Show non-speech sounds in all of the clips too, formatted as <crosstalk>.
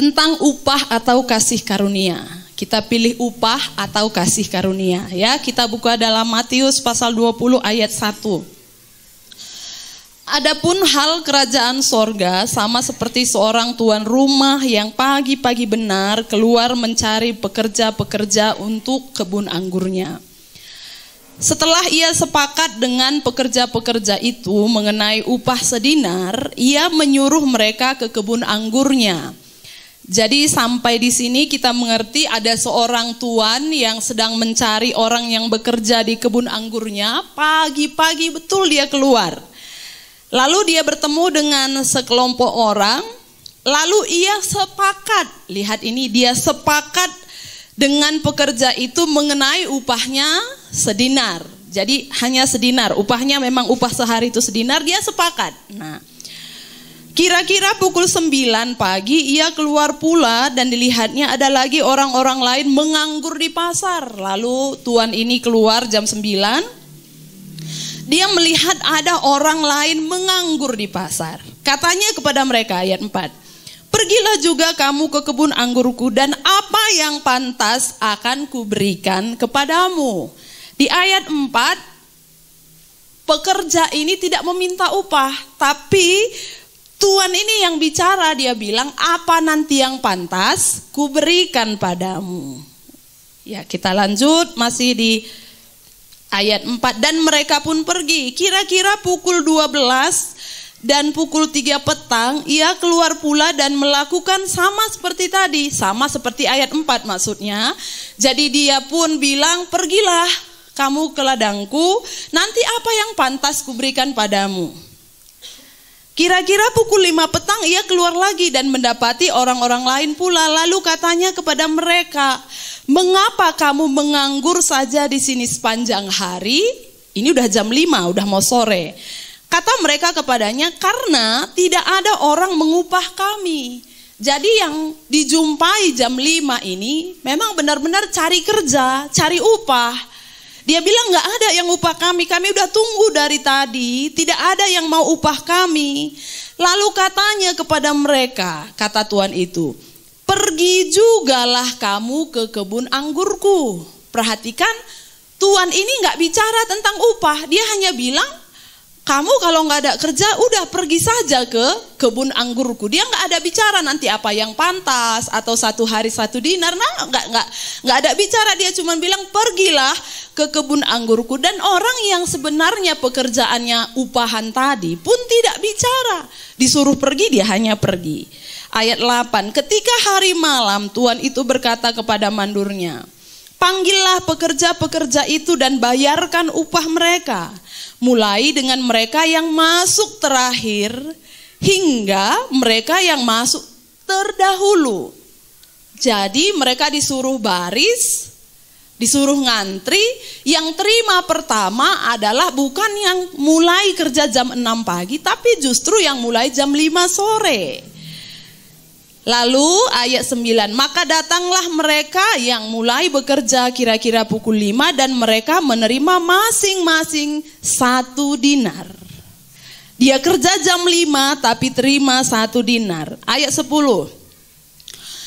tentang upah atau kasih karunia. Kita pilih upah atau kasih karunia ya. Kita buka dalam Matius pasal 20 ayat 1. Adapun hal kerajaan sorga sama seperti seorang tuan rumah yang pagi-pagi benar keluar mencari pekerja-pekerja untuk kebun anggurnya. Setelah ia sepakat dengan pekerja-pekerja itu mengenai upah sedinar, ia menyuruh mereka ke kebun anggurnya. Jadi sampai di sini kita mengerti ada seorang tuan yang sedang mencari orang yang bekerja di kebun anggurnya. Pagi-pagi betul dia keluar. Lalu dia bertemu dengan sekelompok orang. Lalu ia sepakat. Lihat ini dia sepakat dengan pekerja itu mengenai upahnya sedinar. Jadi hanya sedinar. Upahnya memang upah sehari itu sedinar, dia sepakat. Nah, Kira-kira pukul 9 pagi ia keluar pula dan dilihatnya ada lagi orang-orang lain menganggur di pasar. Lalu tuan ini keluar jam 9. Dia melihat ada orang lain menganggur di pasar. Katanya kepada mereka ayat 4. Pergilah juga kamu ke kebun anggurku dan apa yang pantas akan kuberikan kepadamu. Di ayat 4 pekerja ini tidak meminta upah, tapi Tuhan ini yang bicara, dia bilang, "Apa nanti yang pantas kuberikan padamu?" Ya, kita lanjut masih di ayat 4 dan mereka pun pergi. Kira-kira pukul 12 dan pukul 3 petang ia keluar pula dan melakukan sama seperti tadi, sama seperti ayat 4 maksudnya. Jadi dia pun bilang, "Pergilah kamu ke ladangku, nanti apa yang pantas kuberikan padamu?" Kira-kira pukul lima petang ia keluar lagi dan mendapati orang-orang lain pula. Lalu katanya kepada mereka, "Mengapa kamu menganggur saja di sini sepanjang hari? Ini udah jam lima, udah mau sore." Kata mereka kepadanya, "Karena tidak ada orang mengupah kami." Jadi yang dijumpai jam lima ini memang benar-benar cari kerja, cari upah. Dia bilang nggak ada yang upah kami, kami udah tunggu dari tadi, tidak ada yang mau upah kami. Lalu katanya kepada mereka, kata Tuhan itu, pergi jugalah kamu ke kebun anggurku. Perhatikan, Tuhan ini nggak bicara tentang upah, dia hanya bilang kamu kalau nggak ada kerja udah pergi saja ke kebun anggurku. Dia nggak ada bicara nanti apa yang pantas atau satu hari satu dinar. Nah nggak nggak nggak ada bicara dia cuma bilang pergilah ke kebun anggurku dan orang yang sebenarnya pekerjaannya upahan tadi pun tidak bicara. Disuruh pergi dia hanya pergi. Ayat 8, ketika hari malam Tuhan itu berkata kepada mandurnya, Panggillah pekerja-pekerja itu dan bayarkan upah mereka mulai dengan mereka yang masuk terakhir hingga mereka yang masuk terdahulu. Jadi mereka disuruh baris, disuruh ngantri, yang terima pertama adalah bukan yang mulai kerja jam 6 pagi, tapi justru yang mulai jam 5 sore. Lalu ayat 9, maka datanglah mereka yang mulai bekerja kira-kira pukul 5 dan mereka menerima masing-masing satu dinar. Dia kerja jam 5 tapi terima satu dinar. Ayat 10,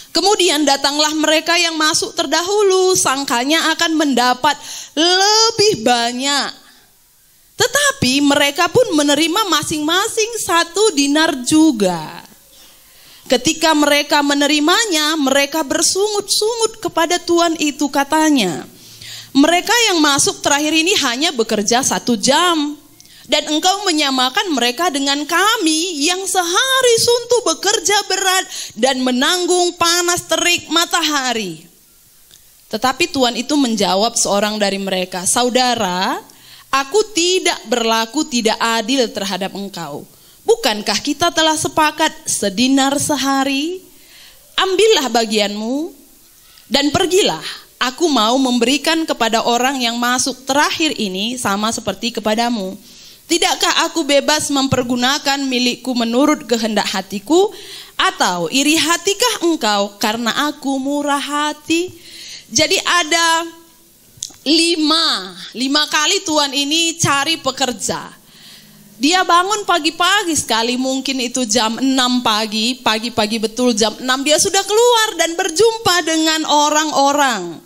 kemudian datanglah mereka yang masuk terdahulu sangkanya akan mendapat lebih banyak. Tetapi mereka pun menerima masing-masing satu dinar juga. Ketika mereka menerimanya, mereka bersungut-sungut kepada Tuhan itu katanya. Mereka yang masuk terakhir ini hanya bekerja satu jam. Dan engkau menyamakan mereka dengan kami yang sehari suntuk bekerja berat dan menanggung panas terik matahari. Tetapi Tuhan itu menjawab seorang dari mereka, Saudara, aku tidak berlaku tidak adil terhadap engkau Bukankah kita telah sepakat sedinar sehari? Ambillah bagianmu dan pergilah. Aku mau memberikan kepada orang yang masuk terakhir ini sama seperti kepadamu. Tidakkah aku bebas mempergunakan milikku menurut kehendak hatiku? Atau iri hatikah engkau karena aku murah hati? Jadi ada lima, lima kali Tuhan ini cari pekerja dia bangun pagi-pagi sekali mungkin itu jam 6 pagi, pagi-pagi betul jam 6 dia sudah keluar dan berjumpa dengan orang-orang.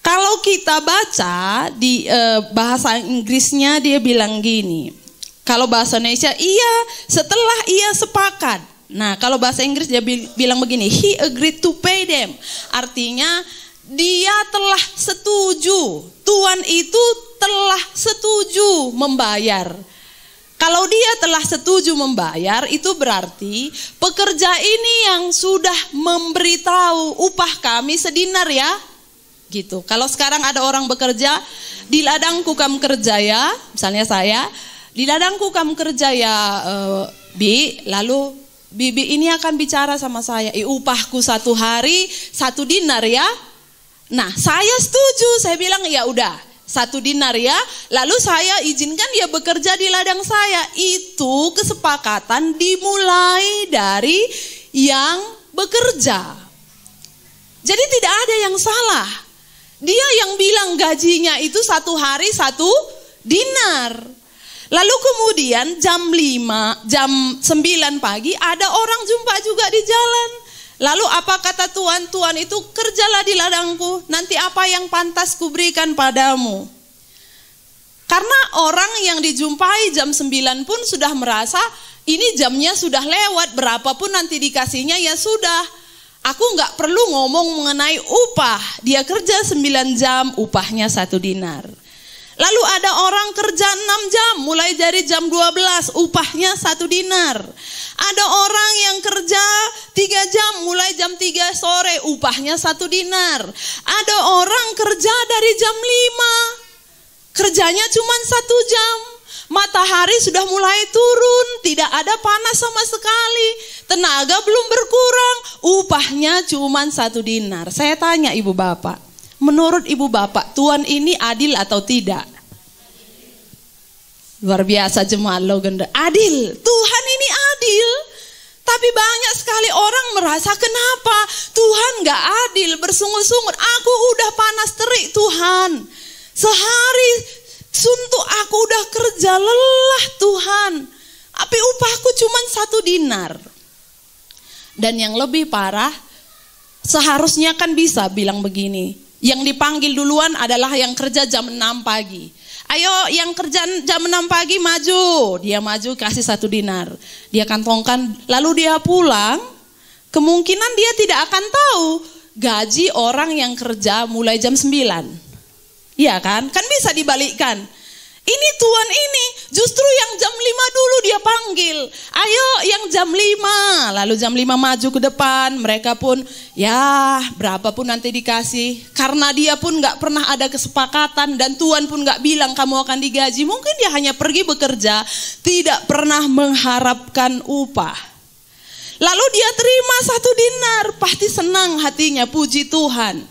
Kalau kita baca di e, bahasa Inggrisnya dia bilang gini. Kalau bahasa Indonesia iya setelah ia sepakat. Nah, kalau bahasa Inggris dia bilang begini, he agreed to pay them. Artinya dia telah setuju. Tuhan itu telah setuju membayar. Kalau dia telah setuju membayar, itu berarti pekerja ini yang sudah memberitahu upah kami sedinar ya. Gitu. Kalau sekarang ada orang bekerja di ladangku kamu kerja ya, misalnya saya, di ladangku kamu kerja ya, uh, Bi, lalu Bibi ini akan bicara sama saya, upahku satu hari satu dinar ya Nah, saya setuju. Saya bilang, ya udah, satu dinar ya. Lalu saya izinkan dia bekerja di ladang saya. Itu kesepakatan dimulai dari yang bekerja. Jadi tidak ada yang salah. Dia yang bilang gajinya itu satu hari satu dinar. Lalu kemudian jam 5, jam 9 pagi ada orang jumpa juga di jalan. Lalu apa kata Tuhan? Tuhan itu kerjalah di ladangku, nanti apa yang pantas kuberikan padamu. Karena orang yang dijumpai jam 9 pun sudah merasa ini jamnya sudah lewat, berapapun nanti dikasihnya ya sudah. Aku nggak perlu ngomong mengenai upah, dia kerja 9 jam, upahnya satu dinar. Lalu ada orang kerja 6 jam mulai dari jam 12 upahnya satu dinar. Ada orang yang kerja 3 jam mulai jam 3 sore upahnya satu dinar. Ada orang kerja dari jam 5 kerjanya cuma satu jam. Matahari sudah mulai turun, tidak ada panas sama sekali, tenaga belum berkurang, upahnya cuma satu dinar. Saya tanya ibu bapak, menurut ibu bapak, Tuhan ini adil atau tidak? Luar biasa jemaat Logenda. Adil. Tuhan ini adil. Tapi banyak sekali orang merasa kenapa Tuhan gak adil bersungut-sungut. Aku udah panas terik Tuhan. Sehari suntuk aku udah kerja lelah Tuhan. Tapi upahku cuma satu dinar. Dan yang lebih parah, seharusnya kan bisa bilang begini. Yang dipanggil duluan adalah yang kerja jam 6 pagi. Ayo yang kerja jam 6 pagi maju. Dia maju kasih satu dinar. Dia kantongkan lalu dia pulang. Kemungkinan dia tidak akan tahu gaji orang yang kerja mulai jam 9. Iya kan? Kan bisa dibalikkan. Ini Tuhan ini justru yang jam 5 dulu dia panggil. Ayo yang jam 5. Lalu jam 5 maju ke depan. Mereka pun ya berapapun nanti dikasih. Karena dia pun gak pernah ada kesepakatan. Dan Tuhan pun gak bilang kamu akan digaji. Mungkin dia hanya pergi bekerja. Tidak pernah mengharapkan upah. Lalu dia terima satu dinar. Pasti senang hatinya puji Tuhan.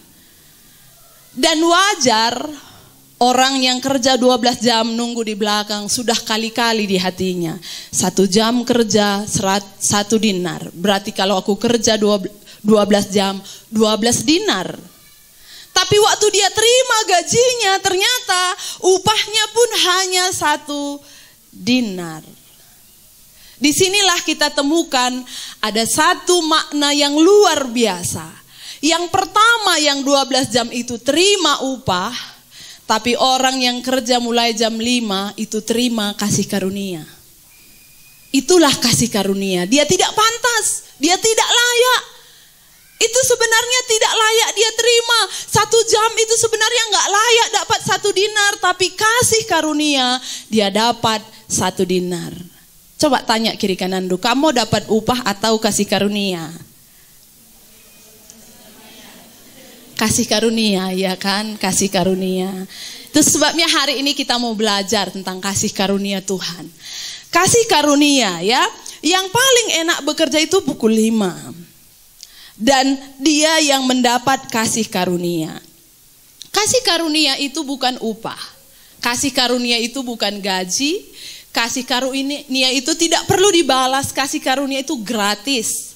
Dan wajar Orang yang kerja 12 jam nunggu di belakang sudah kali-kali di hatinya. Satu jam kerja serat, satu dinar. Berarti kalau aku kerja 12 jam 12 dinar. Tapi waktu dia terima gajinya ternyata upahnya pun hanya satu dinar. Disinilah kita temukan ada satu makna yang luar biasa. Yang pertama yang 12 jam itu terima upah tapi orang yang kerja mulai jam 5 itu terima kasih karunia. Itulah kasih karunia. Dia tidak pantas, dia tidak layak. Itu sebenarnya tidak layak dia terima. Satu jam itu sebenarnya nggak layak dapat satu dinar, tapi kasih karunia dia dapat satu dinar. Coba tanya kiri kanan dulu, kamu dapat upah atau kasih karunia? kasih karunia, ya kan? Kasih karunia. Itu sebabnya hari ini kita mau belajar tentang kasih karunia Tuhan. Kasih karunia ya, yang paling enak bekerja itu buku 5. Dan dia yang mendapat kasih karunia. Kasih karunia itu bukan upah. Kasih karunia itu bukan gaji. Kasih karunia itu tidak perlu dibalas. Kasih karunia itu gratis.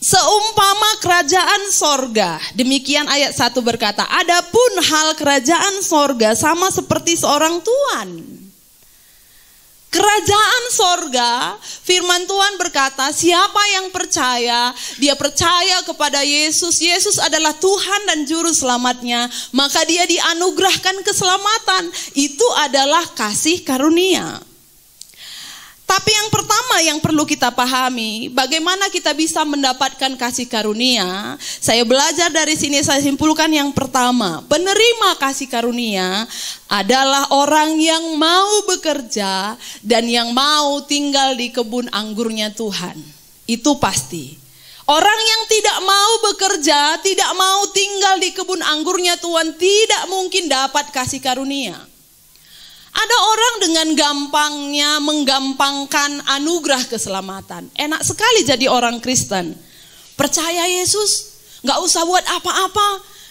Seumpama kerajaan sorga, demikian ayat 1 berkata, adapun hal kerajaan sorga sama seperti seorang tuan. Kerajaan sorga, firman Tuhan berkata, siapa yang percaya, dia percaya kepada Yesus, Yesus adalah Tuhan dan Juru Selamatnya, maka dia dianugerahkan keselamatan. Itu adalah kasih karunia. Tapi yang pertama yang perlu kita pahami, bagaimana kita bisa mendapatkan kasih karunia? Saya belajar dari sini saya simpulkan yang pertama, penerima kasih karunia adalah orang yang mau bekerja dan yang mau tinggal di kebun anggurnya Tuhan. Itu pasti. Orang yang tidak mau bekerja, tidak mau tinggal di kebun anggurnya Tuhan, tidak mungkin dapat kasih karunia. Ada orang dengan gampangnya menggampangkan anugerah keselamatan. Enak sekali jadi orang Kristen. Percaya Yesus, gak usah buat apa-apa.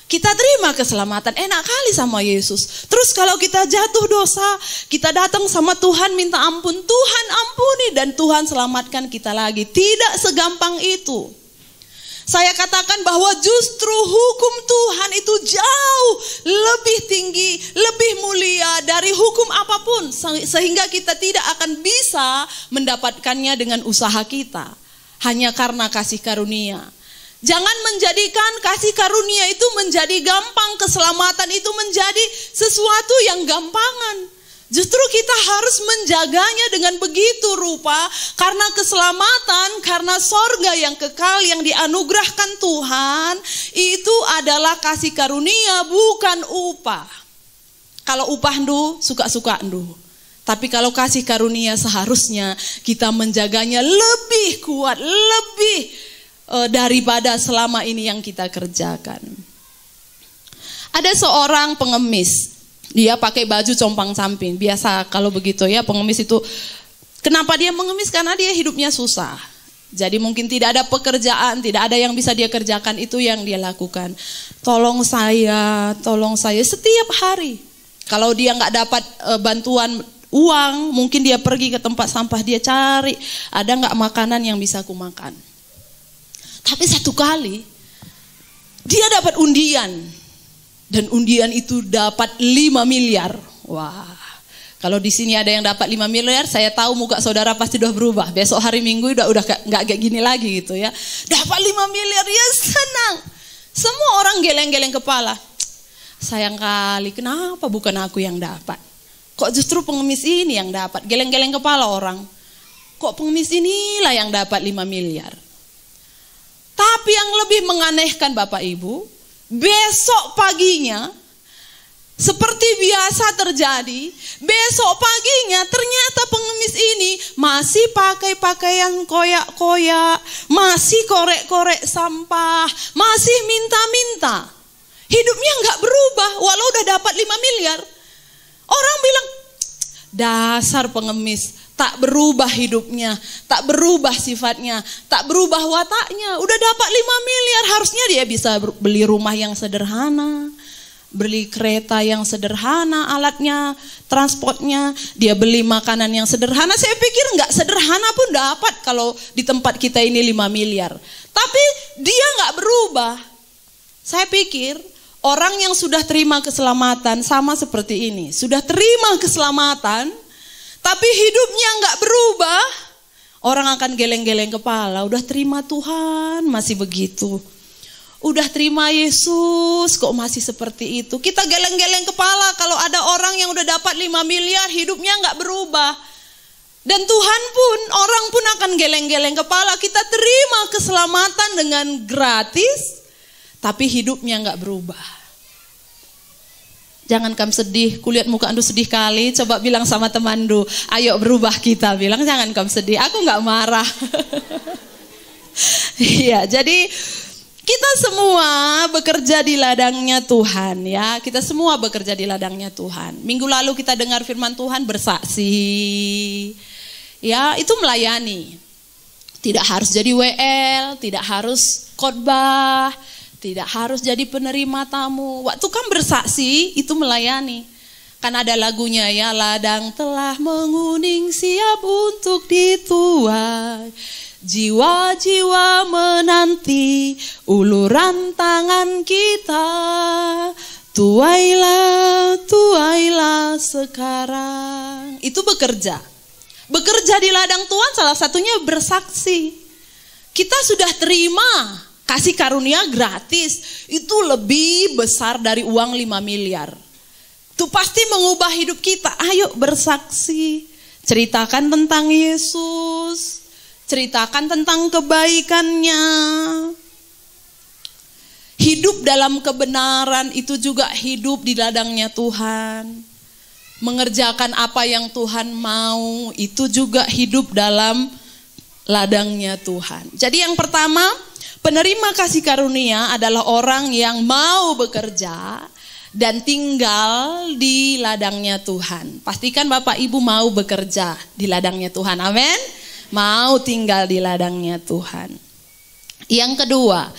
Kita terima keselamatan, enak kali sama Yesus. Terus kalau kita jatuh dosa, kita datang sama Tuhan minta ampun. Tuhan ampuni dan Tuhan selamatkan kita lagi. Tidak segampang itu. Saya katakan bahwa justru hukum Tuhan itu jauh lebih tinggi, lebih mulia dari hukum apapun, sehingga kita tidak akan bisa mendapatkannya dengan usaha kita, hanya karena kasih karunia. Jangan menjadikan kasih karunia itu menjadi gampang, keselamatan itu menjadi sesuatu yang gampangan. Justru kita harus menjaganya dengan begitu rupa karena keselamatan, karena sorga yang kekal yang dianugerahkan Tuhan itu adalah kasih karunia bukan upah. Kalau upah ndu suka-suka ndu. Tapi kalau kasih karunia seharusnya kita menjaganya lebih kuat, lebih e, daripada selama ini yang kita kerjakan. Ada seorang pengemis dia pakai baju compang samping. Biasa kalau begitu ya pengemis itu. Kenapa dia mengemis? Karena dia hidupnya susah. Jadi mungkin tidak ada pekerjaan, tidak ada yang bisa dia kerjakan itu yang dia lakukan. Tolong saya, tolong saya setiap hari. Kalau dia nggak dapat e, bantuan uang, mungkin dia pergi ke tempat sampah dia cari ada nggak makanan yang bisa aku makan. Tapi satu kali dia dapat undian dan undian itu dapat 5 miliar. Wah. Kalau di sini ada yang dapat 5 miliar, saya tahu muka saudara pasti sudah berubah. Besok hari Minggu udah udah nggak kayak gini lagi gitu ya. Dapat 5 miliar ya senang. Semua orang geleng-geleng kepala. Sayang kali, kenapa bukan aku yang dapat? Kok justru pengemis ini yang dapat? Geleng-geleng kepala orang. Kok pengemis inilah yang dapat 5 miliar? Tapi yang lebih menganehkan Bapak Ibu, Besok paginya, seperti biasa terjadi, besok paginya ternyata pengemis ini masih pakai pakaian koyak-koyak, masih korek-korek sampah, masih minta-minta. Hidupnya nggak berubah, walau udah dapat 5 miliar. Orang bilang, dasar pengemis, tak berubah hidupnya, tak berubah sifatnya, tak berubah wataknya. Udah dapat 5 miliar, harusnya dia bisa beli rumah yang sederhana, beli kereta yang sederhana alatnya, transportnya, dia beli makanan yang sederhana. Saya pikir nggak sederhana pun dapat kalau di tempat kita ini 5 miliar. Tapi dia nggak berubah. Saya pikir orang yang sudah terima keselamatan sama seperti ini, sudah terima keselamatan, tapi hidupnya nggak berubah, orang akan geleng-geleng kepala. Udah terima Tuhan, masih begitu. Udah terima Yesus, kok masih seperti itu. Kita geleng-geleng kepala kalau ada orang yang udah dapat 5 miliar, hidupnya nggak berubah. Dan Tuhan pun, orang pun akan geleng-geleng kepala. Kita terima keselamatan dengan gratis, tapi hidupnya nggak berubah. Jangan kamu sedih, kulihat muka andu sedih kali, coba bilang sama teman temandu, ayo berubah kita, bilang jangan kamu sedih, aku gak marah. <laughs> Iya, jadi kita semua bekerja di ladangnya Tuhan ya. Kita semua bekerja di ladangnya Tuhan. Minggu lalu kita dengar firman Tuhan bersaksi. Ya, itu melayani. Tidak harus jadi WL, tidak harus khotbah, tidak harus jadi penerima tamu. Waktu kan bersaksi itu melayani. Kan ada lagunya ya ladang telah menguning siap untuk dituai. Jiwa-jiwa menanti uluran tangan kita. Tuailah, tuailah sekarang. Itu bekerja. Bekerja di ladang Tuhan salah satunya bersaksi. Kita sudah terima kasih karunia gratis itu lebih besar dari uang 5 miliar. Itu pasti mengubah hidup kita. Ayo bersaksi, ceritakan tentang Yesus, ceritakan tentang kebaikannya. Hidup dalam kebenaran itu juga hidup di ladangnya Tuhan. Mengerjakan apa yang Tuhan mau itu juga hidup dalam ladangnya Tuhan. Jadi yang pertama, Penerima kasih karunia adalah orang yang mau bekerja dan tinggal di ladangnya Tuhan. Pastikan Bapak Ibu mau bekerja di ladangnya Tuhan. Amin. Mau tinggal di ladangnya Tuhan. Yang kedua,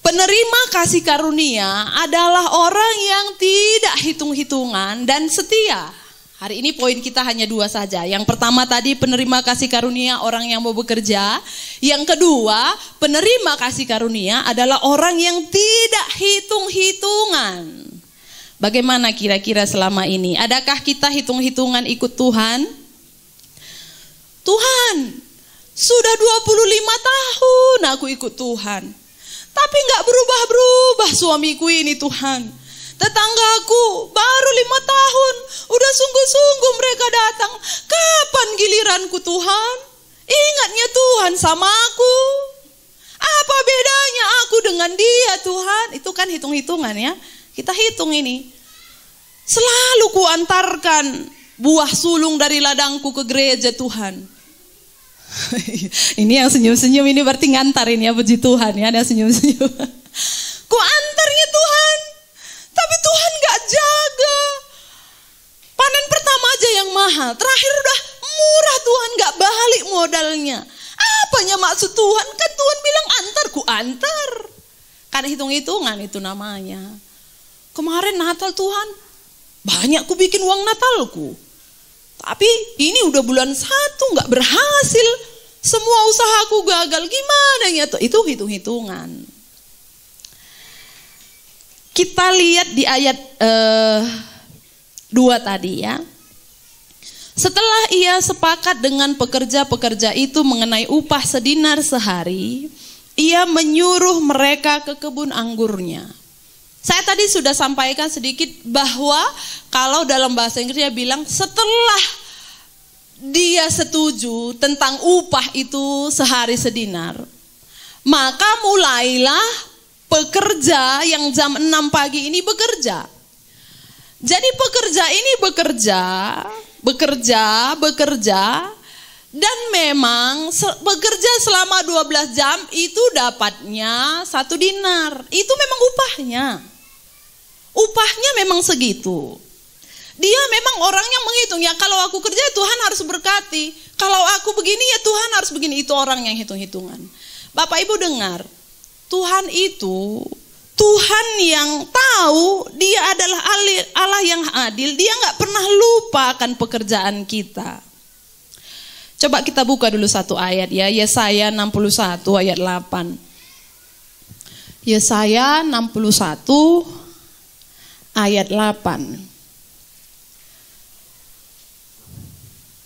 penerima kasih karunia adalah orang yang tidak hitung-hitungan dan setia Hari ini poin kita hanya dua saja. Yang pertama tadi penerima kasih karunia orang yang mau bekerja. Yang kedua penerima kasih karunia adalah orang yang tidak hitung-hitungan. Bagaimana kira-kira selama ini? Adakah kita hitung-hitungan ikut Tuhan? Tuhan, sudah 25 tahun aku ikut Tuhan. Tapi nggak berubah-berubah suamiku ini Tuhan. Tetanggaku baru lima tahun, udah sungguh-sungguh mereka datang. Kapan giliranku Tuhan? Ingatnya Tuhan sama aku. Apa bedanya aku dengan dia Tuhan? Itu kan hitung-hitungan ya. Kita hitung ini. Selalu kuantarkan buah sulung dari ladangku ke gereja Tuhan. <laughs> ini yang senyum-senyum ini berarti ngantarin ya puji Tuhan ya ada senyum-senyum. <laughs> kuantarnya Tuhan tapi Tuhan gak jaga. Panen pertama aja yang mahal, terakhir udah murah Tuhan gak balik modalnya. Apanya maksud Tuhan? Kan Tuhan bilang antar, ku antar. Karena hitung-hitungan itu namanya. Kemarin Natal Tuhan, banyak ku bikin uang Natalku. Tapi ini udah bulan satu gak berhasil. Semua usahaku gagal. Gimana ya? Itu hitung-hitungan. Kita lihat di ayat eh, dua tadi ya. Setelah ia sepakat dengan pekerja-pekerja itu mengenai upah sedinar sehari, ia menyuruh mereka ke kebun anggurnya. Saya tadi sudah sampaikan sedikit bahwa kalau dalam bahasa Inggris dia bilang setelah dia setuju tentang upah itu sehari sedinar, maka mulailah pekerja yang jam 6 pagi ini bekerja. Jadi pekerja ini bekerja, bekerja, bekerja dan memang bekerja selama 12 jam itu dapatnya satu dinar. Itu memang upahnya. Upahnya memang segitu. Dia memang orang yang menghitung ya kalau aku kerja Tuhan harus berkati. Kalau aku begini ya Tuhan harus begini. Itu orang yang hitung-hitungan. Bapak Ibu dengar, Tuhan itu Tuhan yang tahu dia adalah Allah yang adil. Dia nggak pernah lupa akan pekerjaan kita. Coba kita buka dulu satu ayat ya. Yesaya 61 ayat 8. Yesaya 61 ayat 8.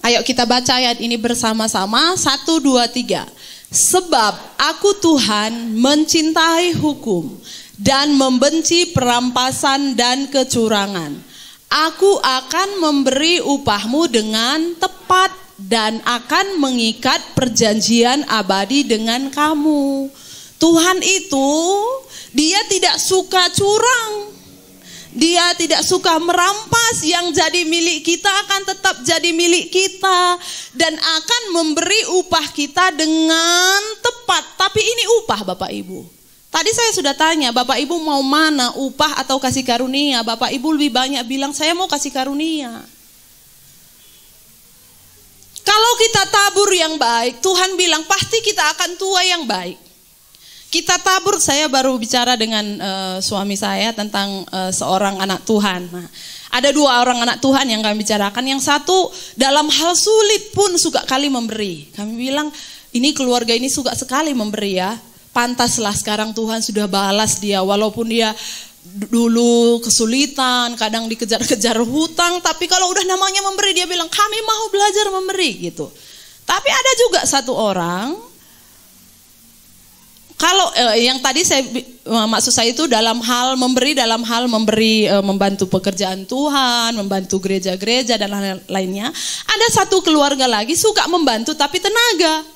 Ayo kita baca ayat ini bersama-sama. 1 2 3 Sebab aku Tuhan mencintai hukum dan membenci perampasan dan kecurangan. Aku akan memberi upahmu dengan tepat dan akan mengikat perjanjian abadi dengan kamu. Tuhan itu dia tidak suka curang. Dia tidak suka merampas yang jadi milik kita akan tetap jadi milik kita dan akan memberi upah kita dengan tepat. Tapi ini upah Bapak Ibu. Tadi saya sudah tanya, Bapak Ibu mau mana, upah atau kasih karunia? Bapak Ibu lebih banyak bilang saya mau kasih karunia. Kalau kita tabur yang baik, Tuhan bilang pasti kita akan tua yang baik. Kita tabur, saya baru bicara dengan uh, suami saya tentang uh, seorang anak Tuhan. Nah, ada dua orang anak Tuhan yang kami bicarakan. Yang satu dalam hal sulit pun suka kali memberi. Kami bilang ini keluarga ini suka sekali memberi ya. Pantaslah sekarang Tuhan sudah balas dia walaupun dia dulu kesulitan, kadang dikejar-kejar hutang, tapi kalau udah namanya memberi dia bilang kami mau belajar memberi gitu. Tapi ada juga satu orang kalau eh, yang tadi saya eh, maksud saya itu dalam hal memberi dalam hal memberi eh, membantu pekerjaan Tuhan, membantu gereja-gereja dan lain lainnya. Ada satu keluarga lagi suka membantu tapi tenaga.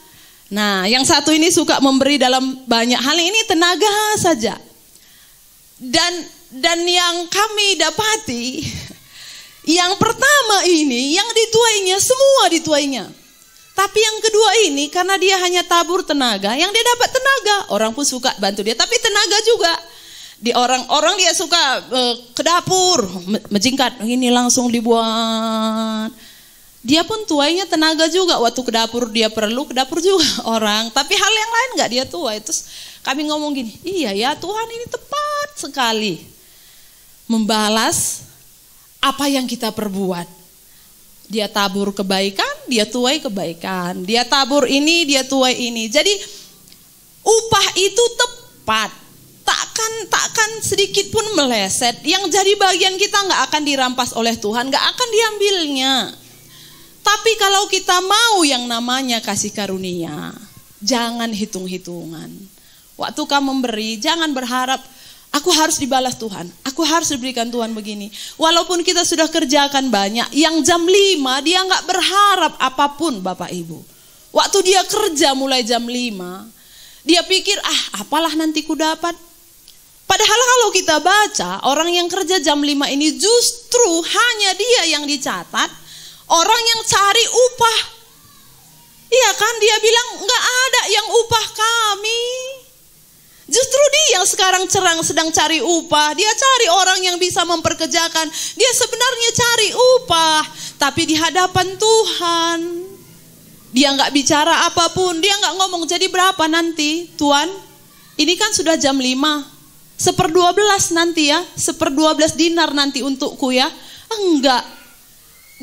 Nah, yang satu ini suka memberi dalam banyak hal ini tenaga saja. Dan dan yang kami dapati <laughs> yang pertama ini yang dituainya semua dituainya tapi yang kedua ini karena dia hanya tabur tenaga, yang dia dapat tenaga, orang pun suka bantu dia, tapi tenaga juga. Di orang-orang dia suka uh, ke dapur, menjingkat, ini langsung dibuat. Dia pun tuainya tenaga juga, waktu ke dapur dia perlu, ke dapur juga <laughs> orang. Tapi hal yang lain nggak dia tua itu kami ngomong gini, iya ya Tuhan ini tepat sekali. Membalas apa yang kita perbuat. Dia tabur kebaikan, dia tuai kebaikan. Dia tabur ini, dia tuai ini. Jadi upah itu tepat. Takkan takkan sedikit pun meleset. Yang jadi bagian kita nggak akan dirampas oleh Tuhan, nggak akan diambilnya. Tapi kalau kita mau yang namanya kasih karunia, jangan hitung-hitungan. Waktu kamu memberi, jangan berharap Aku harus dibalas Tuhan. Aku harus diberikan Tuhan begini. Walaupun kita sudah kerjakan banyak, yang jam 5 dia nggak berharap apapun Bapak Ibu. Waktu dia kerja mulai jam 5, dia pikir, ah apalah nanti ku dapat. Padahal kalau kita baca, orang yang kerja jam 5 ini justru hanya dia yang dicatat, orang yang cari upah. Iya kan, dia bilang nggak ada yang upah kami. Justru dia yang sekarang cerang sedang cari upah. Dia cari orang yang bisa memperkerjakan. Dia sebenarnya cari upah. Tapi di hadapan Tuhan. Dia nggak bicara apapun. Dia nggak ngomong jadi berapa nanti Tuhan. Ini kan sudah jam 5. Seperdua belas nanti ya. Seperdua belas dinar nanti untukku ya. Enggak.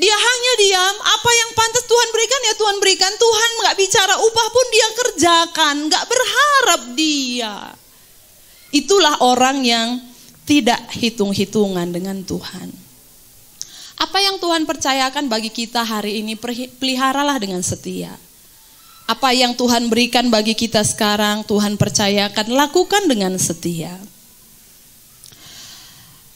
Dia hanya diam, apa yang pantas Tuhan berikan ya Tuhan berikan. Tuhan nggak bicara upah pun dia kerjakan, nggak berharap dia. Itulah orang yang tidak hitung-hitungan dengan Tuhan. Apa yang Tuhan percayakan bagi kita hari ini, peliharalah dengan setia. Apa yang Tuhan berikan bagi kita sekarang, Tuhan percayakan, lakukan dengan setia.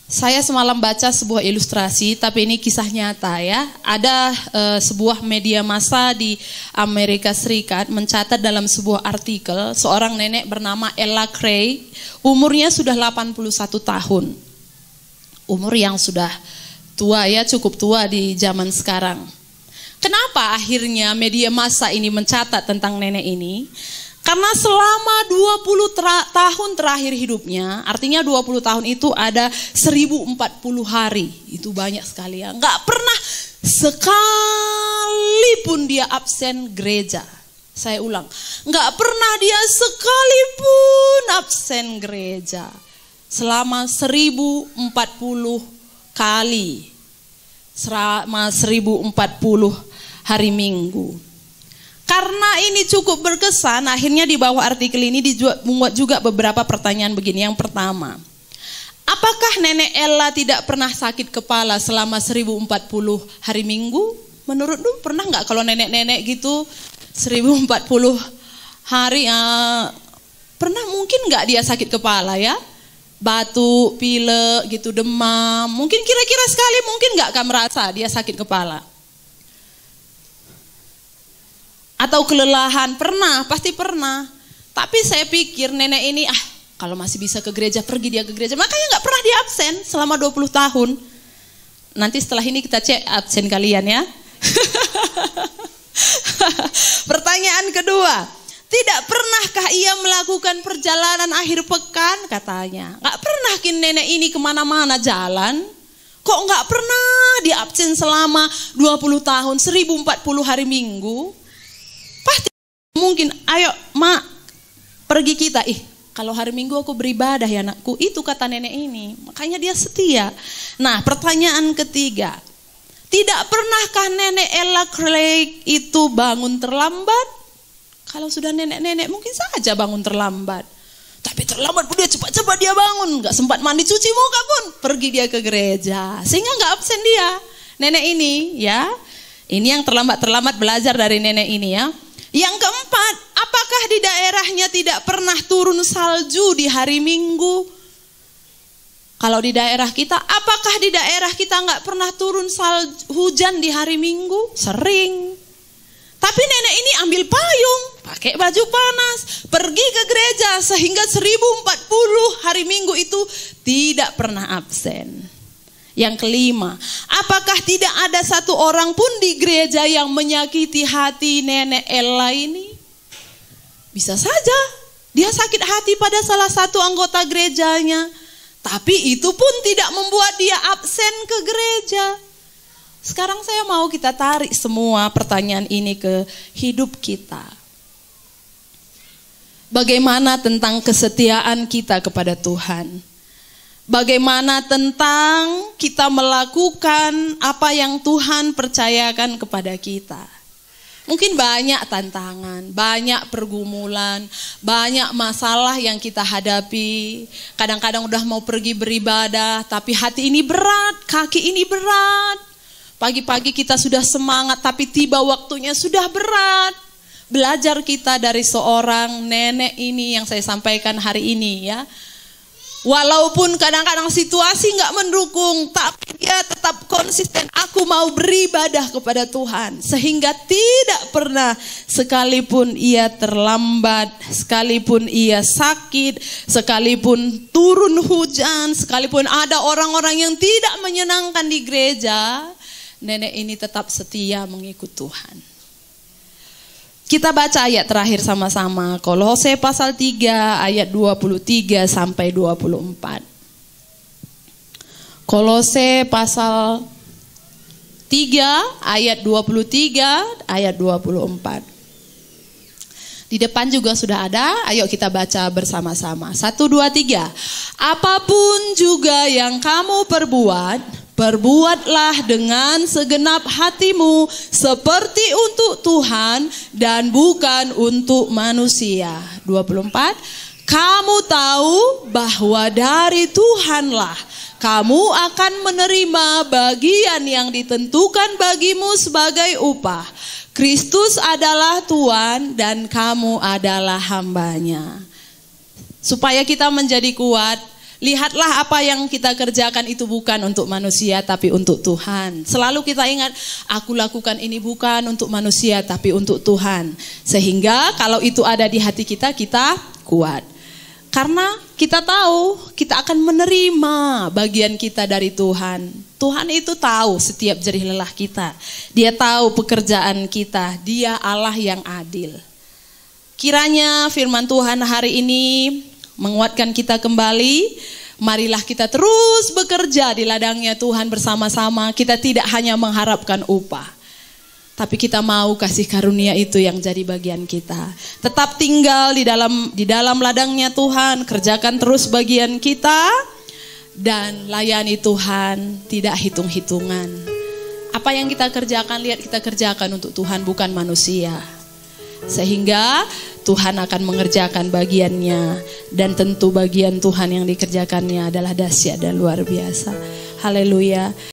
Saya semalam baca sebuah ilustrasi, tapi ini kisah nyata ya. Ada e, sebuah media massa di Amerika Serikat mencatat dalam sebuah artikel seorang nenek bernama Ella Cray, umurnya sudah 81 tahun. Umur yang sudah tua ya, cukup tua di zaman sekarang. Kenapa akhirnya media massa ini mencatat tentang nenek ini? Karena selama 20 tra- tahun terakhir hidupnya, artinya 20 tahun itu ada 1040 hari. Itu banyak sekali ya. Enggak pernah sekalipun dia absen gereja. Saya ulang, enggak pernah dia sekalipun absen gereja. Selama 1040 kali. Selama 1040 hari Minggu. Karena ini cukup berkesan, akhirnya di bawah artikel ini dibuat juga beberapa pertanyaan begini. Yang pertama, apakah nenek Ella tidak pernah sakit kepala selama 1040 hari minggu? Menurut lu pernah nggak kalau nenek-nenek gitu 1040 hari uh, pernah mungkin nggak dia sakit kepala ya? Batu pilek gitu, demam. Mungkin kira-kira sekali mungkin nggak akan merasa dia sakit kepala. atau kelelahan. Pernah, pasti pernah. Tapi saya pikir nenek ini, ah kalau masih bisa ke gereja, pergi dia ke gereja. Makanya nggak pernah dia absen selama 20 tahun. Nanti setelah ini kita cek absen kalian ya. <laughs> Pertanyaan kedua, tidak pernahkah ia melakukan perjalanan akhir pekan katanya. Nggak pernah kin nenek ini kemana-mana jalan. Kok nggak pernah diabsen absen selama 20 tahun, 1040 hari minggu. Pasti mungkin, ayo mak pergi kita. Ih, kalau hari Minggu aku beribadah ya anakku, itu kata nenek ini. Makanya dia setia. Nah, pertanyaan ketiga. Tidak pernahkah nenek Ella Craig itu bangun terlambat? Kalau sudah nenek-nenek mungkin saja bangun terlambat. Tapi terlambat pun dia cepat-cepat dia bangun. nggak sempat mandi cuci muka pun. Pergi dia ke gereja. Sehingga nggak absen dia. Nenek ini ya. Ini yang terlambat-terlambat belajar dari nenek ini ya. Yang keempat, apakah di daerahnya tidak pernah turun salju di hari Minggu? Kalau di daerah kita, apakah di daerah kita nggak pernah turun salju, hujan di hari Minggu? Sering. Tapi nenek ini ambil payung, pakai baju panas, pergi ke gereja sehingga 1040 hari Minggu itu tidak pernah absen. Yang kelima, apakah tidak ada satu orang pun di gereja yang menyakiti hati nenek Ella ini? Bisa saja dia sakit hati pada salah satu anggota gerejanya, tapi itu pun tidak membuat dia absen ke gereja. Sekarang saya mau kita tarik semua pertanyaan ini ke hidup kita. Bagaimana tentang kesetiaan kita kepada Tuhan? Bagaimana tentang kita melakukan apa yang Tuhan percayakan kepada kita? Mungkin banyak tantangan, banyak pergumulan, banyak masalah yang kita hadapi. Kadang-kadang udah mau pergi beribadah, tapi hati ini berat, kaki ini berat. Pagi-pagi kita sudah semangat, tapi tiba waktunya sudah berat. Belajar kita dari seorang nenek ini yang saya sampaikan hari ini ya Walaupun kadang-kadang situasi nggak mendukung, tapi dia tetap konsisten. Aku mau beribadah kepada Tuhan. Sehingga tidak pernah sekalipun ia terlambat, sekalipun ia sakit, sekalipun turun hujan, sekalipun ada orang-orang yang tidak menyenangkan di gereja, nenek ini tetap setia mengikut Tuhan. Kita baca ayat terakhir sama-sama. Kolose pasal 3 ayat 23 sampai 24. Kolose pasal 3 ayat 23 ayat 24. Di depan juga sudah ada, ayo kita baca bersama-sama. Satu, dua, tiga. Apapun juga yang kamu perbuat, Perbuatlah dengan segenap hatimu seperti untuk Tuhan dan bukan untuk manusia. 24 Kamu tahu bahwa dari Tuhanlah kamu akan menerima bagian yang ditentukan bagimu sebagai upah. Kristus adalah Tuhan dan kamu adalah hambanya. Supaya kita menjadi kuat, Lihatlah apa yang kita kerjakan itu bukan untuk manusia tapi untuk Tuhan. Selalu kita ingat, aku lakukan ini bukan untuk manusia tapi untuk Tuhan. Sehingga kalau itu ada di hati kita, kita kuat. Karena kita tahu kita akan menerima bagian kita dari Tuhan. Tuhan itu tahu setiap jerih lelah kita. Dia tahu pekerjaan kita. Dia Allah yang adil. Kiranya firman Tuhan hari ini menguatkan kita kembali. Marilah kita terus bekerja di ladangnya Tuhan bersama-sama. Kita tidak hanya mengharapkan upah. Tapi kita mau kasih karunia itu yang jadi bagian kita. Tetap tinggal di dalam di dalam ladangnya Tuhan, kerjakan terus bagian kita dan layani Tuhan, tidak hitung-hitungan. Apa yang kita kerjakan lihat kita kerjakan untuk Tuhan bukan manusia. Sehingga Tuhan akan mengerjakan bagiannya dan tentu bagian Tuhan yang dikerjakannya adalah dahsyat dan luar biasa. Haleluya.